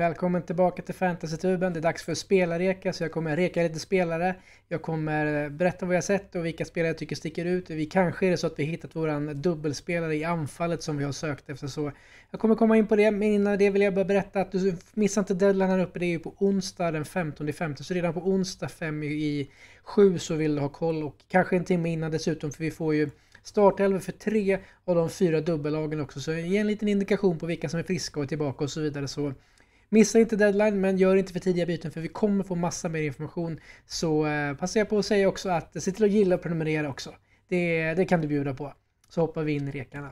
Välkommen tillbaka till Fantasytuben. Det är dags för spelarreka, så jag kommer reka lite spelare. Jag kommer berätta vad jag sett och vilka spelare jag tycker sticker ut. Vi kanske är det så att vi hittat våran dubbelspelare i anfallet som vi har sökt efter. Så jag kommer komma in på det, men innan det vill jag bara berätta att du missar inte deadline här uppe. Det är ju på onsdag den 15 femte, så redan på onsdag 5 i 7 så vill du ha koll och kanske en timme innan dessutom, för vi får ju startelva för tre av de fyra dubbellagen också. Så ge en liten indikation på vilka som är friska och tillbaka och så vidare. Så Missa inte deadline, men gör inte för tidiga byten för vi kommer få massa mer information. Så eh, passa på att säga också att se till att gilla och prenumerera också. Det, det kan du bjuda på. Så hoppar vi in i rekarna.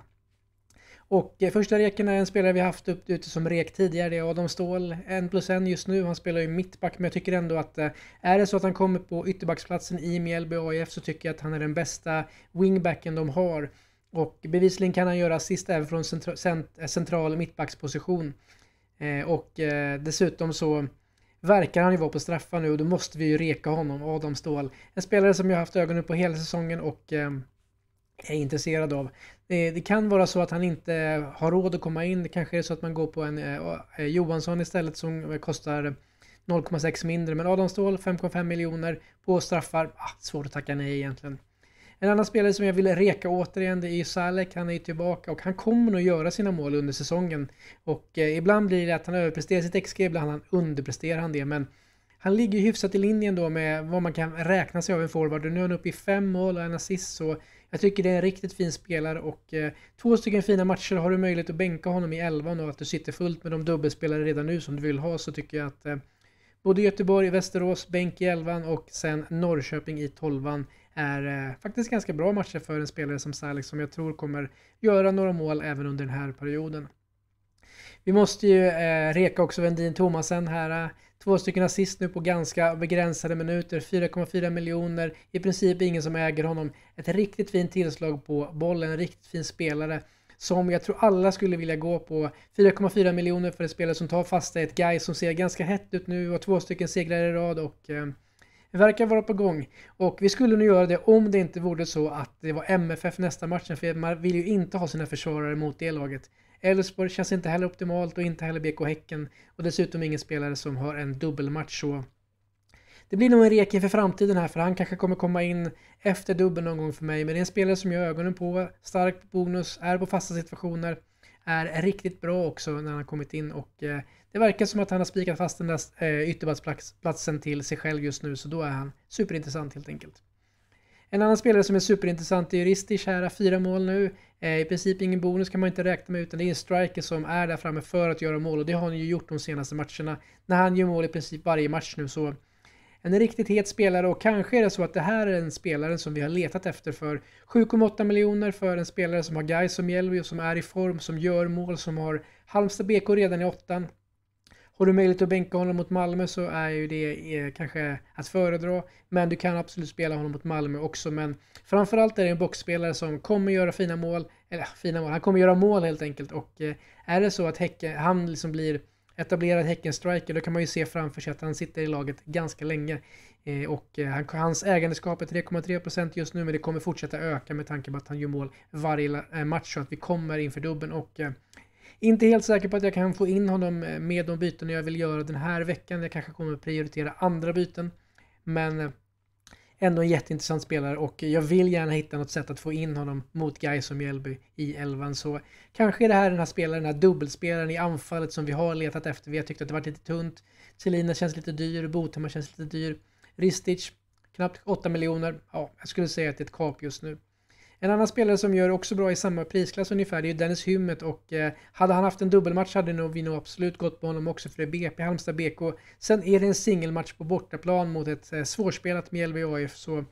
Och eh, första reken är en spelare vi haft upp, ute som rek tidigare. Det är Adam Ståhl, en plus en just nu. Han spelar ju mittback, men jag tycker ändå att eh, är det så att han kommer på ytterbacksplatsen i Mjällby AIF så tycker jag att han är den bästa wingbacken de har. Och bevisligen kan han göra assist även från eh, central mittbacksposition. Eh, och eh, dessutom så verkar han ju vara på straffar nu och då måste vi ju reka honom, Adam Ståhl. En spelare som jag har haft ögonen på hela säsongen och ehm, är intresserad av. Det, det, kan vara så att han inte har råd att komma in. Det kanske är så att man går på en eh, eh Johansson istället som kostar 0,6 mindre. Men Adam Ståhl 5,5 miljoner på straffar. Ah, svårt att tacka nej egentligen. En annan spelare som jag vill reka återigen det är Salek. Han är ju tillbaka och han kommer nog göra sina mål under säsongen. Och eh, ibland blir det att han överpresterar sitt XG, ibland han underpresterar han det. Men han ligger ju hyfsat i linjen då med vad man kan räkna sig av en forward. Och Nu är han uppe i fem mål och en assist. Så jag tycker det är en riktigt fin spelare och eh, två stycken fina matcher har du möjlighet att bänka honom i elvan och att du sitter fullt med de dubbelspelare redan nu som du vill ha så tycker jag att eh, både Göteborg, Västerås, bänk i elvan och sen Norrköping i tolvan är eh, faktiskt ganska bra matcher för en spelare som Salix som jag tror kommer göra några mål även under den här perioden. Vi måste ju eh, reka också Vendin Thomasen här. Eh, två stycken assist nu på ganska begränsade minuter, 4,4 miljoner, i princip ingen som äger honom. Ett riktigt fint tillslag på bollen, en riktigt fin spelare som jag tror alla skulle vilja gå på. 4,4 miljoner för en spelare som tar fasta i ett guy som ser ganska hett ut nu och två stycken segrar i rad och eh, verkar vara på gång. Och vi skulle nog göra det om det inte vore så att det var MFF nästa matchen, för man vill ju inte ha sina försvarare mot det laget. Elfsborg känns inte heller optimalt och inte heller BK Häcken. Och dessutom ingen spelare som har en dubbelmatch så det blir nog en rek inför framtiden här för han kanske kommer komma in efter dubbeln någon gång för mig. Men det är en spelare som jag har ögonen på. Stark bonus, är på fasta situationer är riktigt bra också när han har kommit in och eh, det verkar som att han har spikat fast den där eh, till sig själv just nu så då är han superintressant helt enkelt. En annan spelare som är superintressant är Ristich här, fyra mål nu. Eh, I princip ingen bonus kan man inte räkna med utan det är en striker som är där framme för att göra mål och det har han ju gjort de senaste matcherna. När han gör mål i princip varje match nu så en riktigt het spelare och kanske är det så att det här är en spelare som vi har letat efter för 7,8 miljoner för en spelare som har Guy som Mjällby och som är i form, som gör mål, som har Halmstad BK redan i åttan. Har du möjlighet att bänka honom mot Malmö så är ju det eh, kanske att föredra. Men du kan absolut spela honom mot Malmö också. Men framförallt är det en boxspelare som kommer göra fina mål. Eller fina mål, han kommer göra mål helt enkelt. Och eh, är det så att Häcken, han liksom blir etablerad Häcken-striker. Då kan man ju se framför sig att han sitter i laget ganska länge. Eh, och eh, hans ägandeskap är 3,3% just nu, men det kommer fortsätta öka med tanke på att han gör mål varje eh, match. Så att vi kommer inför dubben och inte helt säker på att jag kan få in honom med de byten jag vill göra den här veckan. Jag kanske kommer prioritera andra byten. Men ändå en jätteintressant spelare och jag vill gärna hitta något sätt att få in honom mot Gais och Mjällby i elvan. Så kanske är det här den här spelaren, den här dubbelspelaren i anfallet som vi har letat efter. Vi har tyckt att det varit lite tunt. Celina känns lite dyr, Botema känns lite dyr. Ristic, knappt 8 miljoner. Ja, jag skulle säga att det är ett kap just nu. En annan spelare som gör också bra i samma prisklass ungefär, det är ju Dennis Hymmet och eh, hade han haft en dubbelmatch hade nog vi nog absolut gått på honom också för det är BP, Halmstad BK. Sen är det en singelmatch på bortaplan mot ett eh, svårspelat Mjällby AIF så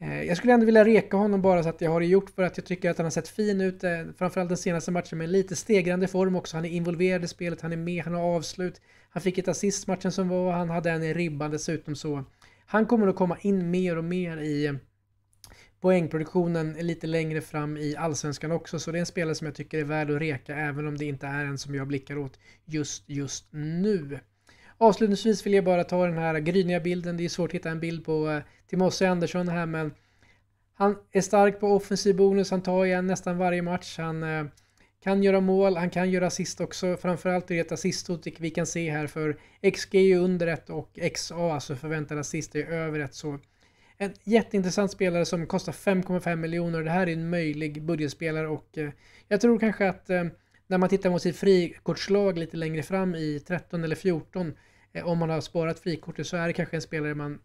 eh, jag skulle ändå vilja reka honom bara så att jag har det gjort för att jag tycker att han har sett fin ut, eh, framförallt den senaste matchen med lite stegrande form också. Han är involverad i spelet, han är med, han har avslut. Han fick ett assist matchen som var, han hade en i ribban dessutom så han kommer att komma in mer och mer i poängproduktionen lite längre fram i allsvenskan också. Så det är en spelare som jag tycker är värd att reka även om det inte är en som jag blickar åt just just nu. Avslutningsvis vill jag bara ta den här gryniga bilden. Det är svårt att hitta en bild på eh, Timossi Andersson här men han är stark på offensiv bonus. Han tar igen nästan varje match. Han eh, kan göra mål, han kan göra assist också. Framförallt är det ett assisthot vi kan se här för XG är under ett och XA, alltså förväntad assist, är över ett Så en jätteintressant spelare som kostar 5,5 miljoner. Det här är en möjlig budgetspelare och eh, jag tror kanske att eh, när man tittar mot sitt frikortslag lite längre fram i 13 eller 14 eh, om man har sparat frikortet så är det kanske en spelare man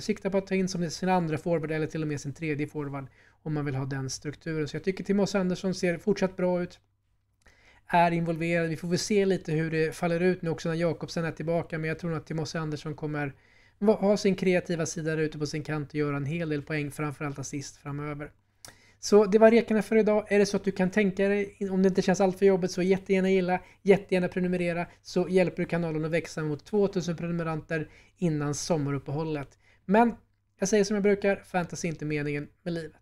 siktar på att ta in som sin andra forward eller till och med sin tredje forward om man vill ha den strukturen. Så jag tycker Timos Andersson ser fortsatt bra ut. Är involverad. Vi får väl se lite hur det faller ut nu också när Jakobsen är tillbaka men jag tror nog att Timos Andersson kommer ha sin kreativa sida där ute på sin kant och göra en hel del poäng, framförallt assist framöver. Så det var rekarna för idag. Är det så att du kan tänka dig, om det inte känns alltför jobbigt, så jättegärna gilla, jättegärna prenumerera, så hjälper du kanalen att växa mot 2000 prenumeranter innan sommaruppehållet. Men jag säger som jag brukar, fantasy är inte meningen med livet.